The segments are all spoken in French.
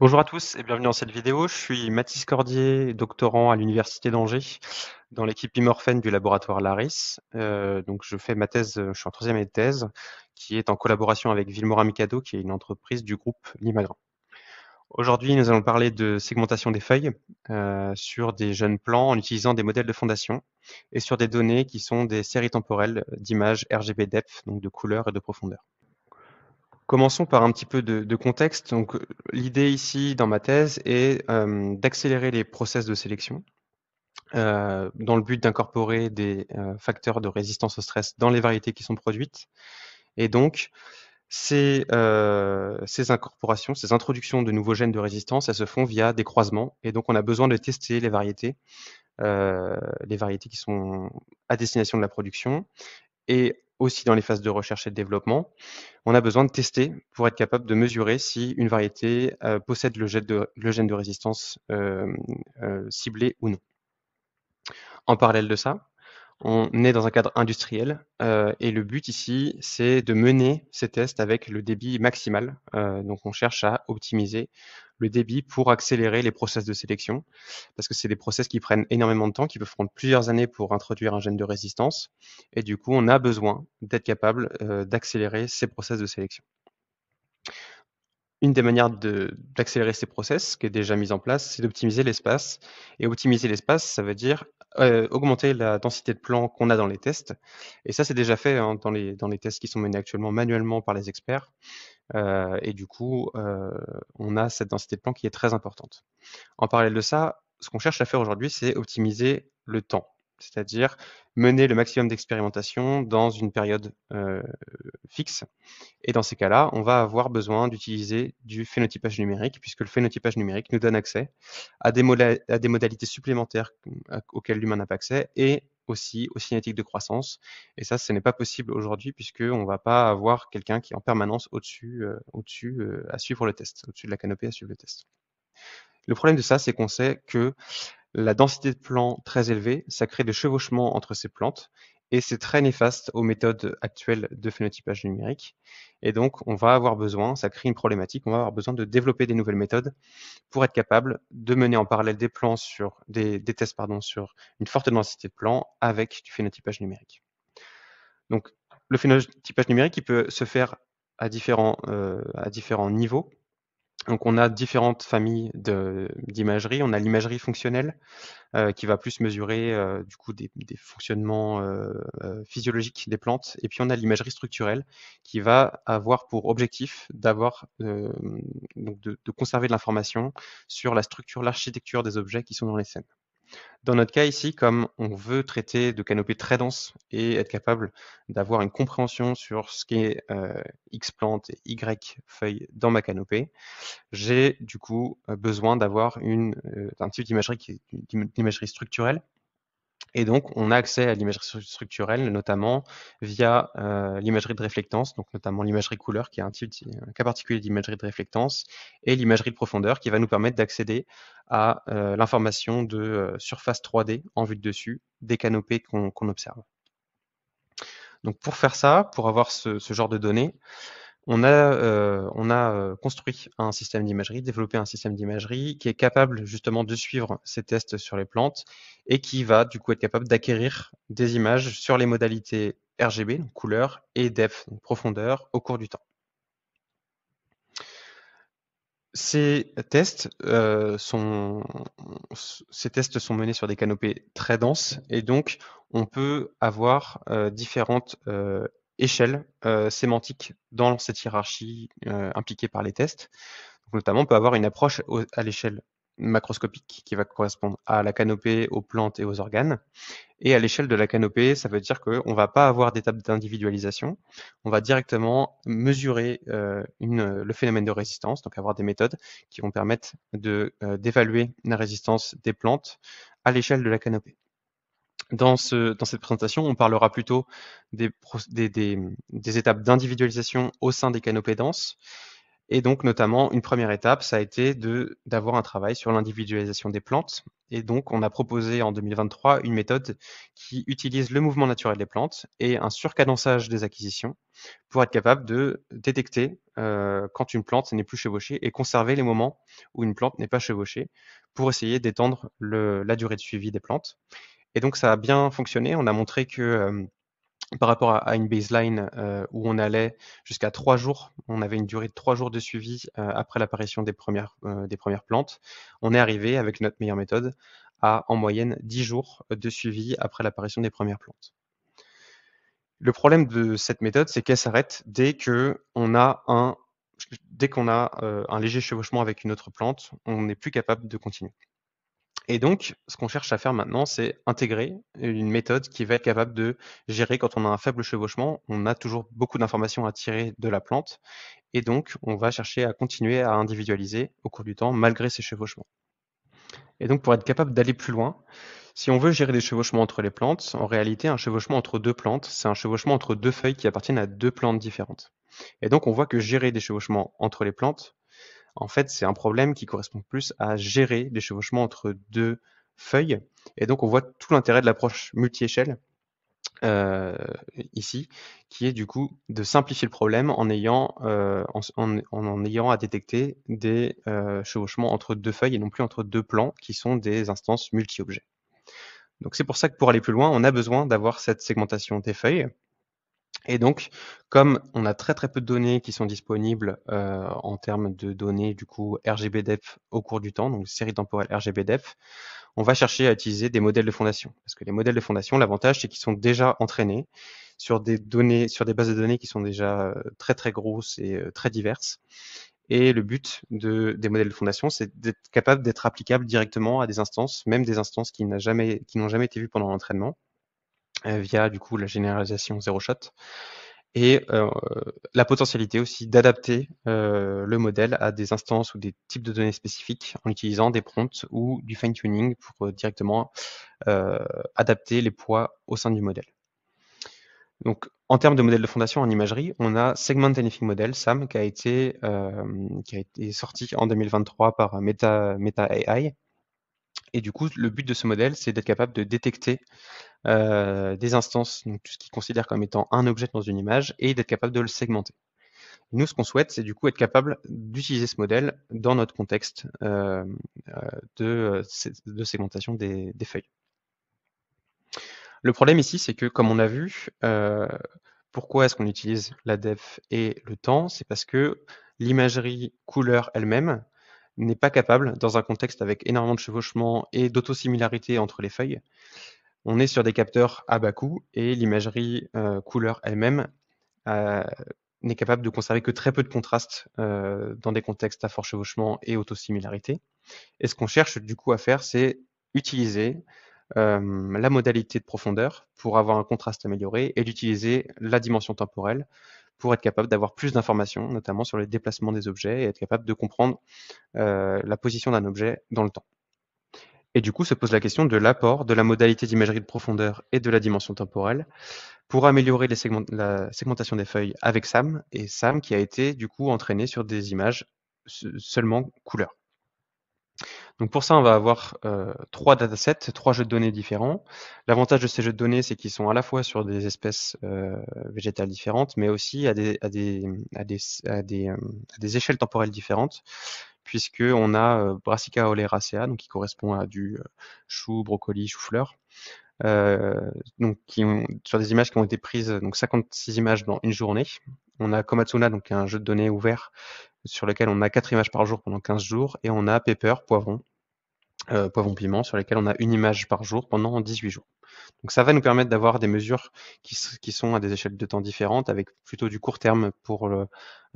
Bonjour à tous et bienvenue dans cette vidéo. Je suis Mathis Cordier, doctorant à l'Université d'Angers dans l'équipe Imorphène du laboratoire Laris. Euh, donc je fais ma thèse, je suis en troisième année de thèse, qui est en collaboration avec Villemora Amicado, qui est une entreprise du groupe Limagrain. Aujourd'hui, nous allons parler de segmentation des feuilles euh, sur des jeunes plans en utilisant des modèles de fondation et sur des données qui sont des séries temporelles d'images RGB depth, donc de couleur et de profondeur. Commençons par un petit peu de, contexte. Donc, l'idée ici dans ma thèse est euh, d'accélérer les process de sélection euh, dans le but d'incorporer des euh, facteurs de résistance au stress dans les variétés qui sont produites. Et donc, ces, incorporations, ces introductions de nouveaux gènes de résistance, elles se font via des croisements. Et donc, on a besoin de tester les variétés, les variétés qui sont à destination de la production aussi dans les phases de recherche et de développement, on a besoin de tester pour être capable de mesurer si une variété euh, possède le, gène de résistance euh, euh, ciblé ou non. En parallèle de ça, on est dans un cadre industriel euh, et le but ici, c'est de mener ces tests avec le débit maximal. Euh, donc, on cherche à optimiser le débit pour accélérer les process de sélection parce que c'est des process qui prennent énormément de temps, qui peuvent prendre plusieurs années pour introduire un gène de résistance. Et du coup, on a besoin d'être capable euh, d'accélérer ces process de sélection une des manières d'accélérer ces process qui est déjà mise en place, c'est d'optimiser l'espace. Et optimiser l'espace, ça veut dire euh, augmenter la densité de plans qu'on a dans les tests. Et ça, c'est déjà fait hein, dans, les, dans les tests qui sont menés actuellement manuellement par les experts. Euh, et du coup, euh, on a cette densité de plans qui est très importante. En parallèle de ça, ce qu'on cherche à faire aujourd'hui, c'est optimiser le temps c'est-à-dire mener le maximum d'expérimentation dans une période euh, fixe. Et dans ces cas-là, on va avoir besoin d'utiliser du phénotypage numérique, puisque le phénotypage numérique nous donne accès à des, modalités supplémentaires euh, auxquelles l'humain n'a pas accès et aussi aux cinétiques de croissance. Et ça, ce n'est pas possible aujourd'hui, puisqu'on ne va pas avoir quelqu'un qui est en permanence au-dessus euh, au à suivre le test, au-dessus de la canopée à suivre le test. Le problème de ça, c'est qu'on sait que la densité de plants très élevée, ça crée des chevauchements entre ces plantes et c'est très néfaste aux méthodes actuelles de phénotypage numérique. Et donc, on va avoir besoin, ça crée une problématique, on va avoir besoin de développer des nouvelles méthodes pour être capable de mener en parallèle des plans sur des, tests pardon, sur une forte densité de plans avec du phénotypage numérique. Donc, le phénotypage numérique, il peut se faire à différents, euh, à différents niveaux. Donc on a différentes familles d'imagerie. On a l'imagerie fonctionnelle euh, qui va plus mesurer euh, du coup des, fonctionnements euh, physiologiques des plantes. Et puis on a l'imagerie structurelle qui va avoir pour objectif d'avoir de, de, conserver de l'information sur la structure, l'architecture des objets qui sont dans les scènes. Dans notre cas ici, comme on veut traiter de canopées très denses et être capable d'avoir une compréhension sur ce qu'est euh, X plante et Y feuille dans ma canopée, j'ai du coup euh, besoin d'avoir euh, un type d'imagerie qui est d'imagerie structurelle et donc, on a accès à l'imagerie structurelle, notamment via euh, l'imagerie de réflectance, donc notamment l'imagerie couleur, qui est un cas particulier d'imagerie de réflectance, et l'imagerie de profondeur, qui va nous permettre d'accéder à euh, l'information de euh, surface 3D en vue de dessus des canopées qu'on observe. Donc, pour faire ça, pour avoir ce, ce genre de données, on a, euh, euh, construit un système d'imagerie, développé un système d'imagerie qui est capable justement de suivre ces tests sur les plantes et qui va du coup être capable d'acquérir des images sur les modalités RGB, donc couleur, et depth, profondeur, au cours du temps. Ces tests, euh, sont, ces tests sont menés sur des canopées très denses et donc on peut avoir différentes échelle euh, sémantique dans cette hiérarchie euh, impliquée par les tests. notamment, on peut avoir une approche à l'échelle macroscopique qui va correspondre à la canopée, aux plantes et aux organes. Et à l'échelle de la canopée, ça veut dire qu'on ne va pas avoir d'étape d'individualisation. On va directement mesurer euh, le phénomène de résistance, donc avoir des méthodes qui vont permettre d'évaluer la résistance des plantes à l'échelle de la canopée. Dans, dans, cette présentation, on parlera plutôt des, des, étapes d'individualisation au sein des canopées denses, Et donc, notamment, une première étape, ça a été d'avoir un travail sur l'individualisation des plantes. Et donc, on a proposé en 2023 une méthode qui utilise le mouvement naturel des plantes et un surcadençage des acquisitions pour être capable de détecter euh, quand une plante n'est plus chevauchée et conserver les moments où une plante n'est pas chevauchée pour essayer d'étendre la durée de suivi des plantes. Et donc ça a bien fonctionné. On a montré que par rapport à, une baseline où on allait jusqu'à trois jours, on avait une durée de trois jours de suivi après l'apparition des premières, plantes, on est arrivé avec notre meilleure méthode à en moyenne dix jours de suivi après l'apparition des premières plantes. Le problème de cette méthode, c'est qu'elle s'arrête dès que a dès qu'on a un léger chevauchement avec une autre plante, on n'est plus capable de continuer. Et donc, ce qu'on cherche à faire maintenant, c'est intégrer une méthode qui va être capable de gérer quand on a un faible chevauchement. On a toujours beaucoup d'informations à tirer de la plante. Et donc, on va chercher à continuer à individualiser au cours du temps, malgré ces chevauchements. Et donc, pour être capable d'aller plus loin, si on veut gérer des chevauchements entre les plantes, en réalité, un chevauchement entre deux plantes, c'est un chevauchement entre deux feuilles qui appartiennent à deux plantes différentes. Et donc, on voit que gérer des chevauchements entre les plantes en fait, c'est un problème qui correspond plus à gérer des chevauchements entre deux feuilles. Et donc, on voit tout l'intérêt de l'approche multi-échelle euh, ici, qui est du coup de simplifier le problème en ayant, euh, en, ayant à détecter des euh, chevauchements entre deux feuilles et non plus entre deux plans qui sont des instances multi-objets. Donc c'est pour ça que pour aller plus loin, on a besoin d'avoir cette segmentation des feuilles et donc, comme on a très très peu de données qui sont disponibles euh, en termes de données du coup RGBDEF au cours du temps, donc série temporelle RGBDEF, on va chercher à utiliser des modèles de fondation. Parce que les modèles de fondation, l'avantage c'est qu'ils sont déjà entraînés sur des données, sur des bases de données qui sont déjà euh, très très grosses et euh, très diverses. Et le but de, des modèles de fondation, c'est d'être capable d'être applicable directement à des instances, même des instances qui n'ont jamais, qui jamais été vues pendant l'entraînement. Euh, via du coup la généralisation zero shot et euh, la potentialité aussi d'adapter euh, le modèle à des instances ou des types de données spécifiques en utilisant des prompts ou du fine-tuning pour directement adapter les poids au sein du modèle. Donc, en termes de modèle de fondation en imagerie, on a Segment Anything Model, SAM, qui a été, qui a été sorti en 2023 par Meta, Meta AI, et du coup, le but de ce modèle, c'est d'être capable de détecter euh, des instances, donc tout ce qu'il considère comme étant un objet dans une image, et d'être capable de le segmenter. Nous, ce qu'on souhaite, c'est du coup être capable d'utiliser ce modèle dans notre contexte euh, euh, de, segmentation des, feuilles. Le problème ici, c'est que, comme on a vu, pourquoi est-ce qu'on utilise la def et le temps C'est parce que l'imagerie couleur elle-même n'est pas capable, dans un contexte avec énormément de chevauchement et d'autosimilarité entre les feuilles. On est sur des capteurs à bas coût et l'imagerie euh, couleur elle-même euh, n'est capable de conserver que très peu de contraste euh, dans des contextes à fort chevauchement et autosimilarité. Et ce qu'on cherche du coup à faire, c'est utiliser la modalité de profondeur pour avoir un contraste amélioré et d'utiliser la dimension temporelle pour être capable d'avoir plus d'informations, notamment sur les déplacements des objets et être capable de comprendre euh, la position d'un objet dans le temps. Et du coup, se pose la question de l'apport de la modalité d'imagerie de profondeur et de la dimension temporelle pour améliorer les la segmentation des feuilles avec SAM, et SAM qui a été du coup entraîné sur des images seulement couleurs. Donc pour ça, on va avoir euh, trois datasets, trois jeux de données différents. L'avantage de ces jeux de données, c'est qu'ils sont à la fois sur des espèces euh, végétales différentes, mais aussi à des, euh, des, échelles temporelles différentes, puisqu'on a euh, Brassica oleracea, donc qui correspond à du chou, brocoli, chou-fleur. donc qui ont, sur des images qui ont été prises, donc 56 images dans une journée. On a Komatsuna, donc un jeu de données ouvert sur lequel on a quatre images par jour pendant 15 jours, et on a Pepper, poivron, euh, poivron piment sur lesquels on a une image par jour pendant 18 jours. Donc ça va nous permettre d'avoir des mesures qui, sont à des échelles de temps différentes, avec plutôt du court terme pour le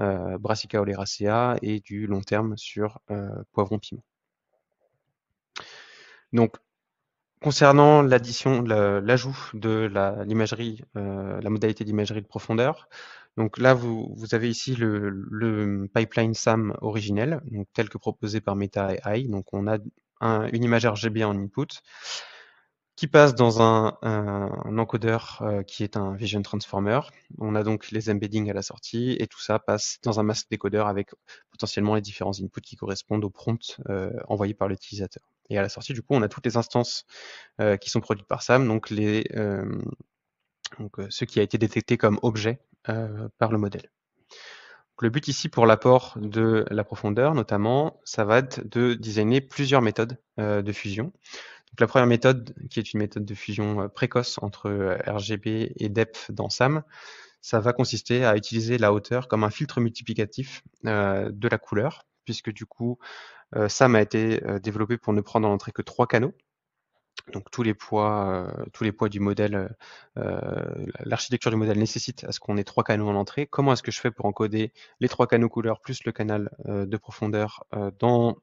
euh, Brassica oleracea et du long terme sur euh, poivron piment. Donc concernant l'addition, l'ajout de l'imagerie, euh, la, modalité d'imagerie de profondeur, donc là, vous, vous avez ici le, le, pipeline SAM originel, donc tel que proposé par Meta AI. Donc on a une image RGB en input qui passe dans un, euh, encodeur euh, qui est un Vision Transformer. On a donc les embeddings à la sortie et tout ça passe dans un masque décodeur avec potentiellement les différents inputs qui correspondent aux prompts euh, envoyés par l'utilisateur. Et à la sortie, du coup, on a toutes les instances qui sont produites par SAM, donc, les, donc ce qui a été détecté comme objet par le modèle. Le but ici pour l'apport de la profondeur, notamment, ça va être de designer plusieurs méthodes euh, de fusion. Donc, la première méthode, qui est une méthode de fusion euh, précoce entre euh, RGB et depth dans SAM, ça va consister à utiliser la hauteur comme un filtre multiplicatif de la couleur, puisque du coup, SAM a été développé pour ne prendre en entrée que trois canaux, donc tous les poids, tous les poids du modèle, l'architecture du modèle nécessite à ce qu'on ait trois canaux en entrée. Comment est-ce que je fais pour encoder les trois canaux couleurs plus le canal de profondeur dans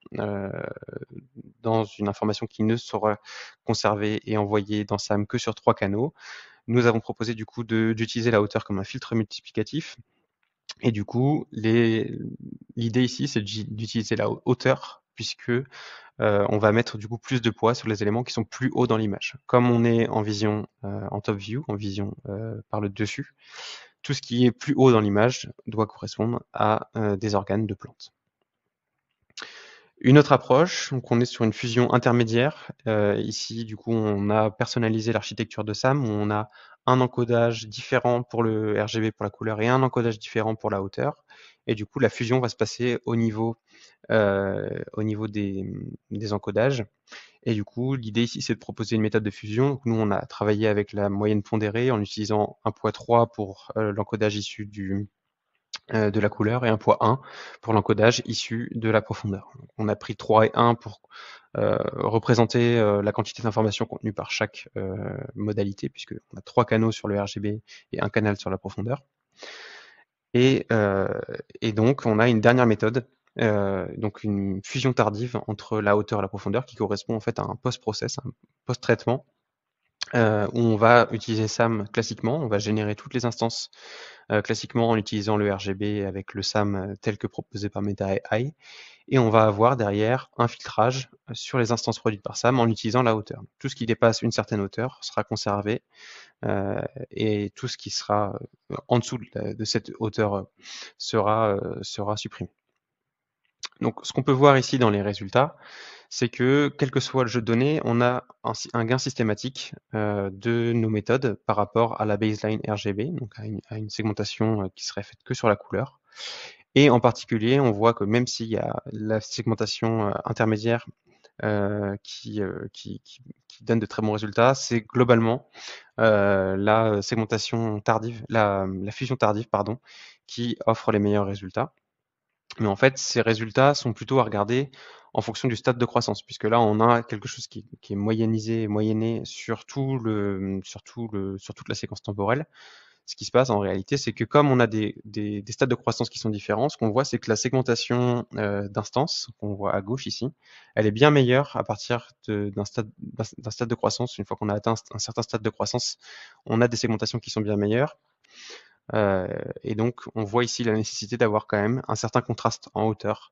dans une information qui ne sera conservée et envoyée dans SAM que sur trois canaux Nous avons proposé du coup d'utiliser la hauteur comme un filtre multiplicatif. Et du coup, l'idée ici, c'est d'utiliser la hauteur puisque euh, on va mettre du coup plus de poids sur les éléments qui sont plus hauts dans l'image. Comme on est en vision euh, en top view, en vision euh, par le dessus, tout ce qui est plus haut dans l'image doit correspondre à des organes de plantes. Une autre approche, on est sur une fusion intermédiaire. ici, du coup, on a personnalisé l'architecture de SAM, où on a un encodage différent pour le RGB pour la couleur et un encodage différent pour la hauteur. Et du coup, la fusion va se passer au niveau, euh, au niveau des, encodages. Et du coup, l'idée ici, c'est de proposer une méthode de fusion. Nous, on a travaillé avec la moyenne pondérée en utilisant un poids 3 pour euh, l'encodage issu euh, de la couleur et un poids 1 pour l'encodage issu de la profondeur. On a pris 3 et 1 pour représenter la quantité d'informations contenues par chaque modalité, puisqu'on a trois canaux sur le RGB et un canal sur la profondeur. Et, euh, et donc, on a une dernière méthode euh, donc une fusion tardive entre la hauteur et la profondeur qui correspond en fait à un post-process, un post-traitement, euh, où on va utiliser SAM classiquement, on va générer toutes les instances euh, classiquement en utilisant le RGB avec le SAM euh, tel que proposé par Meta AI. Et on va avoir derrière un filtrage euh, sur les instances produites par SAM en utilisant la hauteur. Tout ce qui dépasse une certaine hauteur sera conservé et tout ce qui sera en dessous de, cette hauteur sera, sera supprimé. Donc ce qu'on peut voir ici dans les résultats, c'est que quel que soit le jeu de données, on a un, gain systématique euh, de nos méthodes par rapport à la baseline RGB, donc à une, segmentation euh, qui serait faite que sur la couleur. Et en particulier, on voit que même s'il y a la segmentation euh, intermédiaire qui, donne de très bons résultats, c'est globalement la segmentation tardive, la, fusion tardive, pardon, qui offre les meilleurs résultats. Mais en fait, ces résultats sont plutôt à regarder en fonction du stade de croissance, puisque là, on a quelque chose qui, est moyennisé, moyenné sur, le, toute la séquence temporelle. Ce qui se passe en réalité, c'est que comme on a des, stades de croissance qui sont différents, ce qu'on voit, c'est que la segmentation euh, d'instances, qu'on voit à gauche ici, elle est bien meilleure à partir d'un stade, stade de croissance. Une fois qu'on a atteint un certain stade de croissance, on a des segmentations qui sont bien meilleures. Euh, et donc, on voit ici la nécessité d'avoir quand même un certain contraste en hauteur,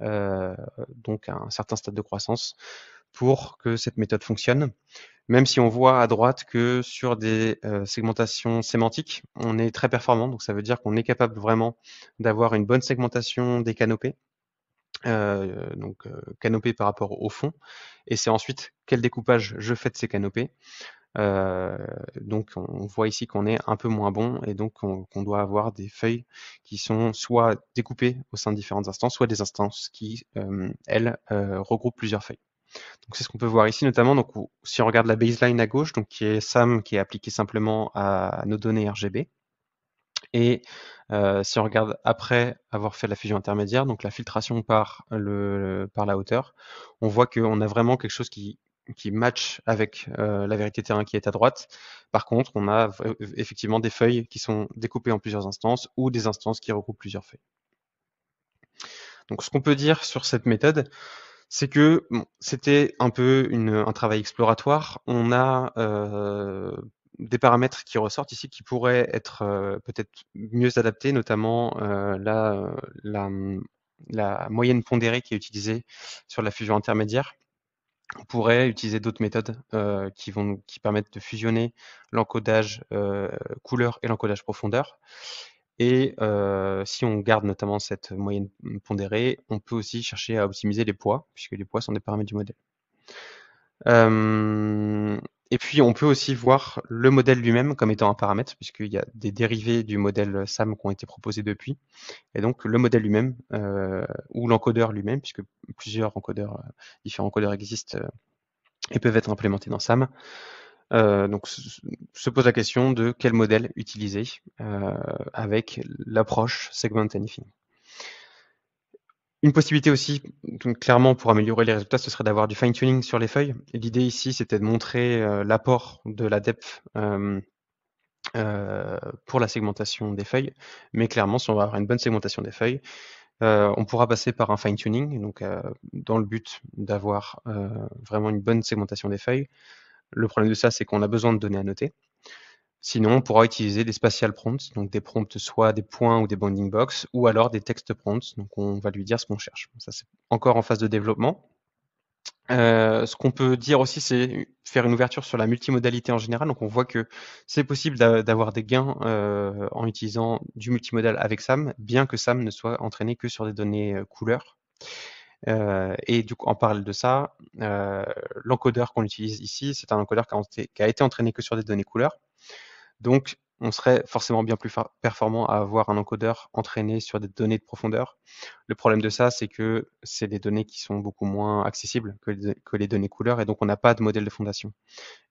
euh, donc un certain stade de croissance, pour que cette méthode fonctionne. Même si on voit à droite que sur des euh, segmentations sémantiques, on est très performant, donc ça veut dire qu'on est capable vraiment d'avoir une bonne segmentation des canopées, donc canopées canopée par rapport au fond, et c'est ensuite quel découpage je fais de ces canopées euh, donc on voit ici qu'on est un peu moins bon et donc qu'on doit avoir des feuilles qui sont soit découpées au sein de différentes instances, soit des instances qui, elles, regroupent plusieurs feuilles. Donc c'est ce qu'on peut voir ici notamment. Donc si on regarde la baseline à gauche, donc qui est SAM qui est appliqué simplement à nos données RGB. Et si on regarde après avoir fait la fusion intermédiaire, donc la filtration par, le, par la hauteur, on voit qu'on a vraiment quelque chose qui, qui match avec euh, la vérité terrain qui est à droite. Par contre, on a effectivement des feuilles qui sont découpées en plusieurs instances ou des instances qui recoupent plusieurs feuilles. Donc ce qu'on peut dire sur cette méthode, c'est que c'était un peu un travail exploratoire. On a euh, des paramètres qui ressortent ici qui pourraient être euh, peut-être mieux adaptés, notamment la, la, la, moyenne pondérée qui est utilisée sur la fusion intermédiaire on pourrait utiliser d'autres méthodes euh, qui vont qui permettent de fusionner l'encodage euh, couleur et l'encodage profondeur. Et euh, si on garde notamment cette moyenne pondérée, on peut aussi chercher à optimiser les poids, puisque les poids sont des paramètres du modèle. et puis on peut aussi voir le modèle lui-même comme étant un paramètre, puisqu'il y a des dérivés du modèle SAM qui ont été proposés depuis. Et donc le modèle lui-même, ou l'encodeur lui-même, puisque plusieurs encodeurs, euh, différents encodeurs existent euh, et peuvent être implémentés dans SAM. Euh, donc se pose la question de quel modèle utiliser avec l'approche segment anything. Une possibilité aussi, clairement pour améliorer les résultats, ce serait d'avoir du fine-tuning sur les feuilles. L'idée ici, c'était de montrer l'apport de la depth pour la segmentation des feuilles. Mais clairement, si on va avoir une bonne segmentation des feuilles, euh, on pourra passer par un fine-tuning, donc euh, dans le but d'avoir euh, vraiment une bonne segmentation des feuilles. Le problème de ça, c'est qu'on a besoin de données à noter. Sinon, on pourra utiliser des spatial prompts, donc des prompts soit des points ou des bounding box, ou alors des textes prompts. Donc on va lui dire ce qu'on cherche. Ça, c'est encore en phase de développement. Euh, ce qu'on peut dire aussi, c'est faire une ouverture sur la multimodalité en général. Donc, on voit que c'est possible d'avoir des gains euh, en utilisant du multimodal avec SAM, bien que SAM ne soit entraîné que sur des données euh, couleurs. et du coup, en parallèle de ça, l'encodeur qu'on utilise ici, c'est un encodeur qui a, qui a été entraîné que sur des données couleurs. Donc, on serait forcément bien plus performant à avoir un encodeur entraîné sur des données de profondeur. Le problème de ça, c'est que c'est des données qui sont beaucoup moins accessibles que, les, données couleurs, et donc on n'a pas de modèle de fondation,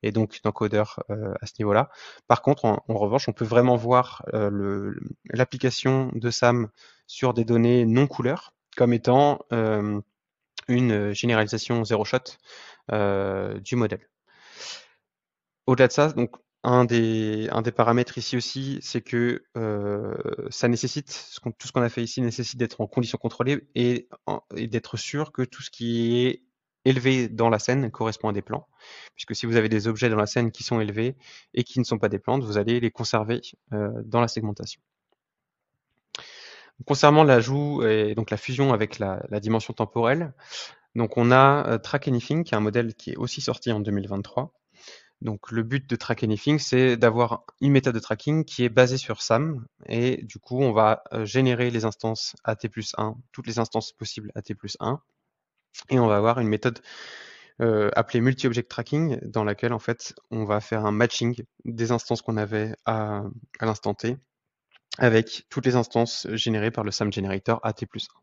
et donc d'encodeur euh, à ce niveau-là. Par contre, en, revanche, on peut vraiment voir euh, l'application de SAM sur des données non couleurs comme étant euh, une généralisation zéro shot du modèle. Au-delà de ça, donc, un des, des paramètres ici aussi, c'est que euh, ça nécessite, ce tout ce qu'on a fait ici nécessite d'être en condition contrôlées et, d'être sûr que tout ce qui est élevé dans la scène correspond à des plans. Puisque si vous avez des objets dans la scène qui sont élevés et qui ne sont pas des plantes, vous allez les conserver euh, dans la segmentation. Concernant l'ajout et donc la fusion avec la, dimension temporelle, donc on a euh, Track Anything, qui est un modèle qui est aussi sorti en 2023, donc le but de Track Anything, c'est d'avoir une méthode de tracking qui est basée sur SAM. Et du coup, on va euh, générer les instances AT plus 1, toutes les instances possibles AT plus 1. Et on va avoir une méthode euh, appelée multi-object tracking, dans laquelle en fait on va faire un matching des instances qu'on avait à, à l'instant T avec toutes les instances générées par le SAM generator AT plus 1.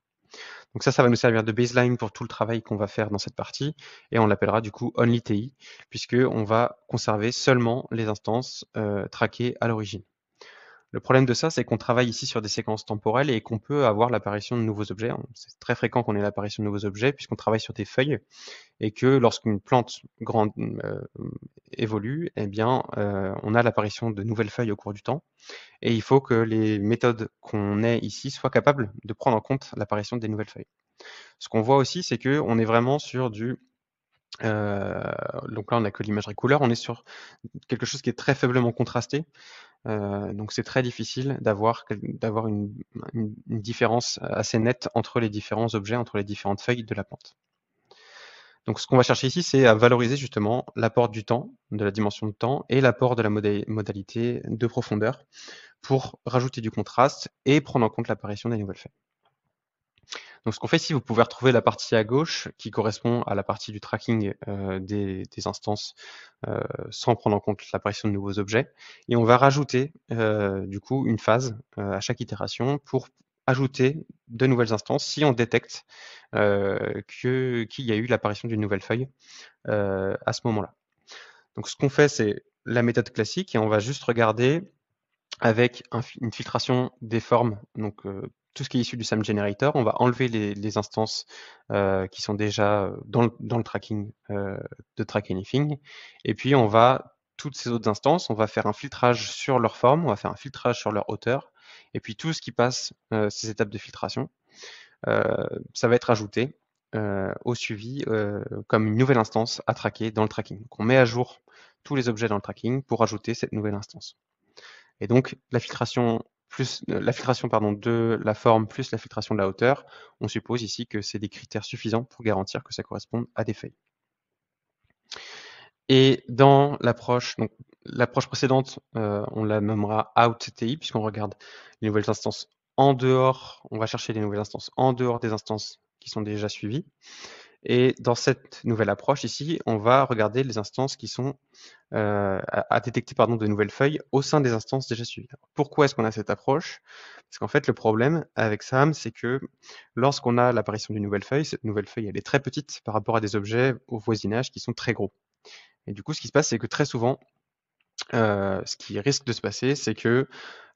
Donc ça, ça va nous servir de baseline pour tout le travail qu'on va faire dans cette partie. Et on l'appellera du coup onlyTI, puisqu'on va conserver seulement les instances euh, traquées à l'origine. Le problème de ça, c'est qu'on travaille ici sur des séquences temporelles et qu'on peut avoir l'apparition de nouveaux objets. C'est très fréquent qu'on ait l'apparition de nouveaux objets puisqu'on travaille sur des feuilles et que lorsqu'une plante grande, euh, évolue, eh bien, euh, on a l'apparition de nouvelles feuilles au cours du temps. Et il faut que les méthodes qu'on ait ici soient capables de prendre en compte l'apparition des nouvelles feuilles. Ce qu'on voit aussi, c'est qu'on est vraiment sur du euh, donc là, on n'a que l'imagerie couleur. On est sur quelque chose qui est très faiblement contrasté. Euh, donc c'est très difficile d'avoir une, une, une, différence assez nette entre les différents objets, entre les différentes feuilles de la plante. Donc ce qu'on va chercher ici, c'est à valoriser justement l'apport du temps, de la dimension de temps, et l'apport de la modalité de profondeur pour rajouter du contraste et prendre en compte l'apparition des nouvelles feuilles. Donc ce qu'on fait ici, vous pouvez retrouver la partie à gauche qui correspond à la partie du tracking euh, des, instances euh, sans prendre en compte l'apparition de nouveaux objets. Et on va rajouter euh, du coup une phase à chaque itération pour ajouter de nouvelles instances si on détecte qu'il y a eu l'apparition d'une nouvelle feuille à ce moment-là. Donc ce qu'on fait, c'est la méthode classique et on va juste regarder avec une filtration des formes, donc euh, tout ce qui est issu du SAM Generator, on va enlever les, instances euh, qui sont déjà euh, dans le, tracking de Track Anything, et puis on va, toutes ces autres instances, on va faire un filtrage sur leur forme, on va faire un filtrage sur leur hauteur, et puis tout ce qui passe ces étapes de filtration, ça va être ajouté au suivi comme une nouvelle instance à traquer dans le tracking. Donc on met à jour tous les objets dans le tracking pour ajouter cette nouvelle instance. Et donc, la filtration plus euh, la filtration pardon, de la forme plus la filtration de la hauteur, on suppose ici que c'est des critères suffisants pour garantir que ça corresponde à des feuilles. Et dans l'approche, l'approche précédente, euh, on la nommera OutTI, puisqu'on regarde les nouvelles instances en dehors, on va chercher les nouvelles instances en dehors des instances qui sont déjà suivies. Et dans cette nouvelle approche ici, on va regarder les instances qui sont euh, à, détecter pardon, de nouvelles feuilles au sein des instances déjà suivies. Pourquoi est-ce qu'on a cette approche Parce qu'en fait, le problème avec SAM, c'est que lorsqu'on a l'apparition d'une nouvelle feuille, cette nouvelle feuille, elle est très petite par rapport à des objets au voisinage qui sont très gros. Et du coup, ce qui se passe, c'est que très souvent, euh, ce qui risque de se passer, c'est que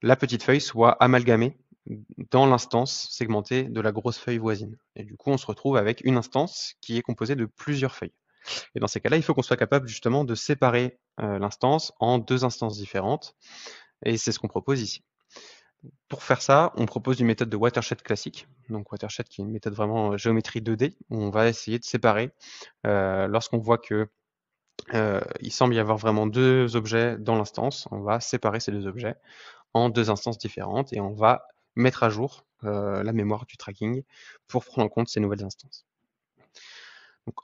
la petite feuille soit amalgamée dans l'instance segmentée de la grosse feuille voisine. Et du coup, on se retrouve avec une instance qui est composée de plusieurs feuilles. Et dans ces cas-là, il faut qu'on soit capable justement de séparer euh, l'instance en deux instances différentes. Et c'est ce qu'on propose ici. Pour faire ça, on propose une méthode de watershed classique. Donc watershed qui est une méthode vraiment euh, géométrie 2D, où on va essayer de séparer euh, lorsqu'on voit que il semble y avoir vraiment deux objets dans l'instance. On va séparer ces deux objets en deux instances différentes et on va mettre à jour euh, la mémoire du tracking pour prendre en compte ces nouvelles instances.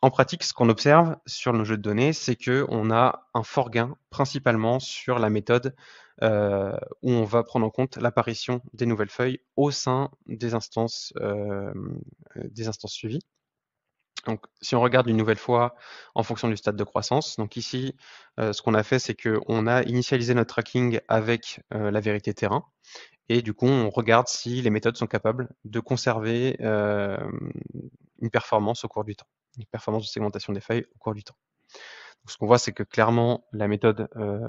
en pratique, ce qu'on observe sur nos jeux de données, c'est qu'on a un fort gain principalement sur la méthode euh, où on va prendre en compte l'apparition des nouvelles feuilles au sein des instances, euh, des instances suivies. Donc, si on regarde une nouvelle fois en fonction du stade de croissance, donc ici, euh, ce qu'on a fait, c'est qu'on a initialisé notre tracking avec euh, la vérité terrain. Et du coup, on regarde si les méthodes sont capables de conserver euh, une performance au cours du temps, une performance de segmentation des feuilles au cours du temps ce qu'on voit, c'est que clairement, la méthode, euh,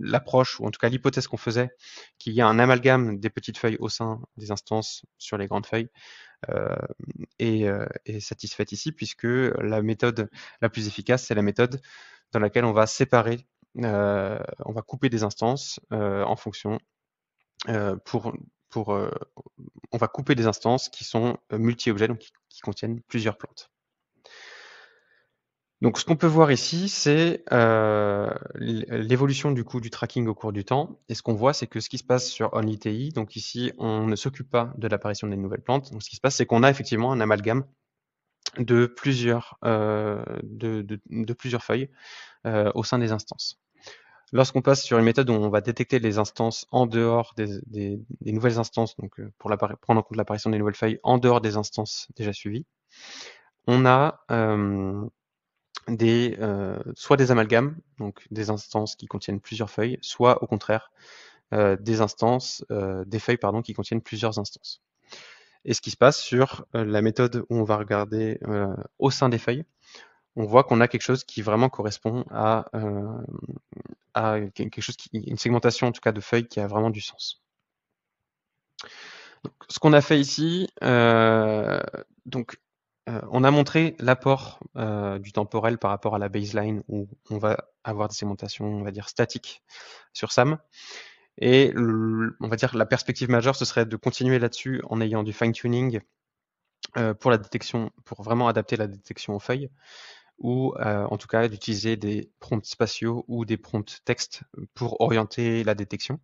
l'approche, ou en tout cas l'hypothèse qu'on faisait, qu'il y a un amalgame des petites feuilles au sein des instances sur les grandes feuilles, euh, est, euh, satisfaite ici, puisque la méthode la plus efficace, c'est la méthode dans laquelle on va séparer, euh, on va couper des instances euh, en fonction pour pour, on va couper des instances qui sont multi-objets, donc qui, contiennent plusieurs plantes. Donc, ce qu'on peut voir ici, c'est euh, l'évolution du coût du tracking au cours du temps. Et ce qu'on voit, c'est que ce qui se passe sur OnlyTI, donc ici, on ne s'occupe pas de l'apparition des nouvelles plantes. Donc, ce qui se passe, c'est qu'on a effectivement un amalgame de plusieurs, euh, de, plusieurs feuilles euh, au sein des instances. Lorsqu'on passe sur une méthode où on va détecter les instances en dehors des, des nouvelles instances, donc pour prendre en compte l'apparition des nouvelles feuilles en dehors des instances déjà suivies, on a des, euh, soit des amalgames, donc des instances qui contiennent plusieurs feuilles, soit au contraire euh, des instances, euh, des feuilles pardon, qui contiennent plusieurs instances. Et ce qui se passe sur la méthode où on va regarder au sein des feuilles, on voit qu'on a quelque chose qui vraiment correspond à, à quelque chose qui, une segmentation en tout cas de feuilles qui a vraiment du sens. Donc, ce qu'on a fait ici, donc euh, on a montré l'apport euh, du temporel par rapport à la baseline où on va avoir des segmentations, on va dire, statiques sur SAM. Et on va dire la perspective majeure, ce serait de continuer là-dessus en ayant du fine-tuning euh, pour la détection, pour vraiment adapter la détection aux feuilles, ou en tout cas d'utiliser des prompts spatiaux ou des prompts textes pour orienter la détection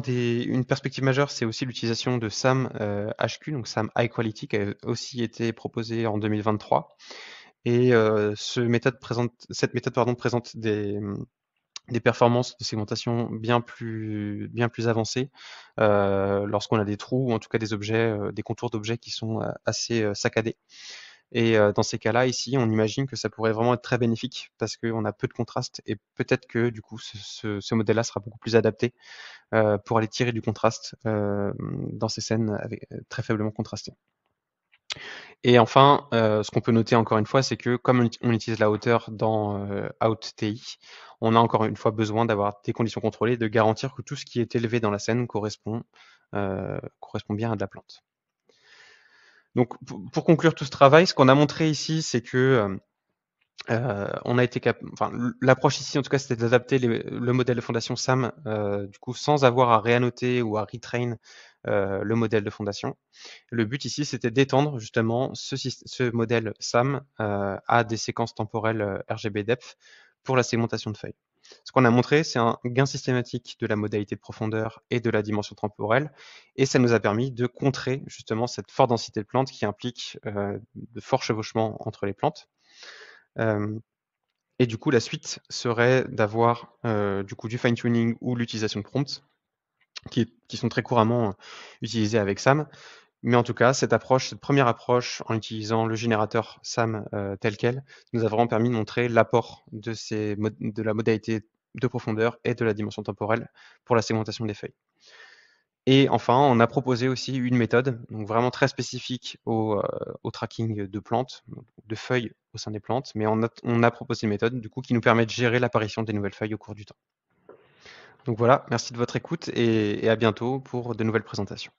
des, une perspective majeure, c'est aussi l'utilisation de SAM HQ, euh, donc SAM High Quality, qui a aussi été proposé en 2023. Et euh, ce méthode présente, cette méthode pardon, présente des, performances de segmentation bien plus, bien plus avancées euh, lorsqu'on a des trous ou en tout cas des objets, des contours d'objets qui sont assez saccadés. Et euh, dans ces cas-là, ici, on imagine que ça pourrait vraiment être très bénéfique parce qu'on a peu de contraste et peut-être que du coup, ce, modèle-là sera beaucoup plus adapté euh, pour aller tirer du contraste euh, dans ces scènes avec, très faiblement contrastées. Et enfin, ce qu'on peut noter encore une fois, c'est que comme on utilise la hauteur dans OutTI, on a encore une fois besoin d'avoir des conditions contrôlées, de garantir que tout ce qui est élevé dans la scène correspond, correspond bien à de la plante. Donc, pour conclure tout ce travail, ce qu'on a montré ici, c'est que euh, euh, on a été enfin, l'approche ici, en tout cas, c'était d'adapter le modèle de fondation SAM, euh, du coup, sans avoir à réannoter ou à retrain le modèle de fondation. Le but ici, c'était d'étendre justement ce, ce, modèle SAM à des séquences temporelles RGB depth pour la segmentation de feuilles. Ce qu'on a montré, c'est un gain systématique de la modalité de profondeur et de la dimension temporelle, et ça nous a permis de contrer justement cette forte densité de plantes qui implique euh, de forts chevauchements entre les plantes. Euh, et du coup, la suite serait d'avoir euh, du coup du fine-tuning ou l'utilisation de prompts, qui, qui, sont très couramment utilisés avec SAM, mais en tout cas, cette approche, cette première approche en utilisant le générateur SAM euh, tel quel, nous a vraiment permis de montrer l'apport de, ces de la modalité de profondeur et de la dimension temporelle pour la segmentation des feuilles. Et enfin, on a proposé aussi une méthode donc vraiment très spécifique au, euh, tracking de plantes, de feuilles au sein des plantes, mais on a, proposé une méthode du coup qui nous permet de gérer l'apparition des nouvelles feuilles au cours du temps. Donc voilà, merci de votre écoute et à bientôt pour de nouvelles présentations.